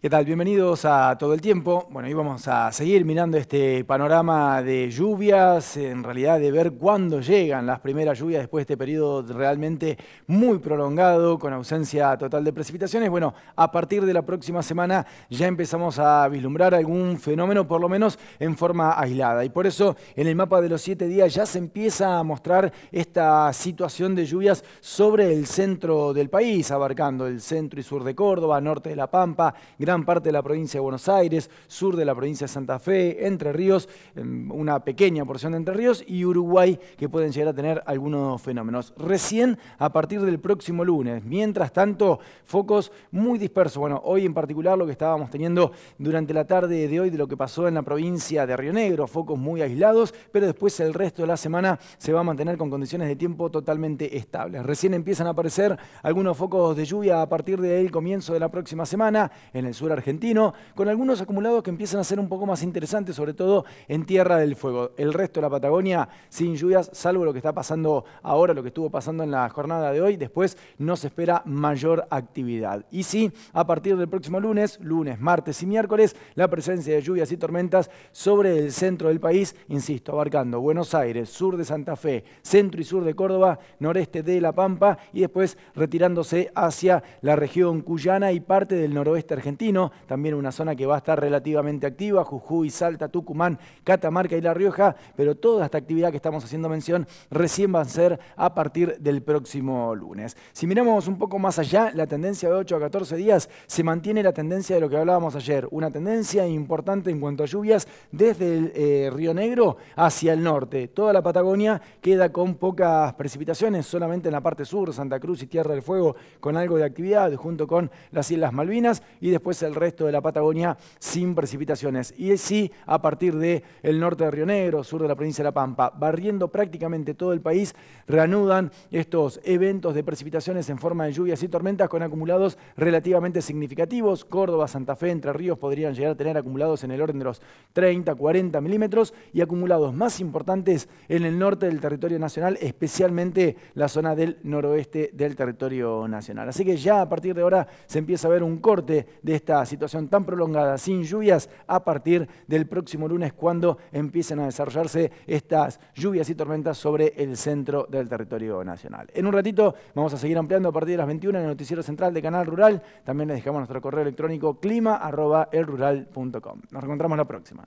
¿Qué tal? Bienvenidos a Todo el Tiempo. Bueno, hoy vamos a seguir mirando este panorama de lluvias, en realidad de ver cuándo llegan las primeras lluvias después de este periodo realmente muy prolongado, con ausencia total de precipitaciones. Bueno, a partir de la próxima semana ya empezamos a vislumbrar algún fenómeno, por lo menos en forma aislada. Y por eso en el mapa de los siete días ya se empieza a mostrar esta situación de lluvias sobre el centro del país, abarcando el centro y sur de Córdoba, norte de La Pampa, gran parte de la provincia de Buenos Aires, sur de la provincia de Santa Fe, Entre Ríos, una pequeña porción de Entre Ríos y Uruguay que pueden llegar a tener algunos fenómenos. Recién a partir del próximo lunes. Mientras tanto, focos muy dispersos. Bueno, hoy en particular lo que estábamos teniendo durante la tarde de hoy de lo que pasó en la provincia de Río Negro, focos muy aislados, pero después el resto de la semana se va a mantener con condiciones de tiempo totalmente estables. Recién empiezan a aparecer algunos focos de lluvia a partir del comienzo de la próxima semana en el sur argentino, con algunos acumulados que empiezan a ser un poco más interesantes, sobre todo en Tierra del Fuego. El resto de la Patagonia sin lluvias, salvo lo que está pasando ahora, lo que estuvo pasando en la jornada de hoy, después no se espera mayor actividad. Y sí, a partir del próximo lunes, lunes, martes y miércoles, la presencia de lluvias y tormentas sobre el centro del país, insisto, abarcando Buenos Aires, sur de Santa Fe, centro y sur de Córdoba, noreste de La Pampa y después retirándose hacia la región cuyana y parte del noroeste argentino también una zona que va a estar relativamente activa, Jujuy, Salta, Tucumán, Catamarca y La Rioja, pero toda esta actividad que estamos haciendo mención recién va a ser a partir del próximo lunes. Si miramos un poco más allá, la tendencia de 8 a 14 días se mantiene la tendencia de lo que hablábamos ayer, una tendencia importante en cuanto a lluvias desde el eh, Río Negro hacia el norte. Toda la Patagonia queda con pocas precipitaciones, solamente en la parte sur, Santa Cruz y Tierra del Fuego, con algo de actividad junto con las Islas Malvinas y después el resto de la Patagonia sin precipitaciones. Y sí, a partir del el norte de Río Negro, sur de la provincia de La Pampa, barriendo prácticamente todo el país, reanudan estos eventos de precipitaciones en forma de lluvias y tormentas con acumulados relativamente significativos. Córdoba, Santa Fe, Entre Ríos podrían llegar a tener acumulados en el orden de los 30, 40 milímetros y acumulados más importantes en el norte del territorio nacional, especialmente la zona del noroeste del territorio nacional. Así que ya a partir de ahora se empieza a ver un corte de este esta situación tan prolongada sin lluvias a partir del próximo lunes cuando empiecen a desarrollarse estas lluvias y tormentas sobre el centro del territorio nacional. En un ratito vamos a seguir ampliando a partir de las 21 en el noticiero central de Canal Rural. También les dejamos nuestro correo electrónico clima@elrural.com. Nos encontramos la próxima.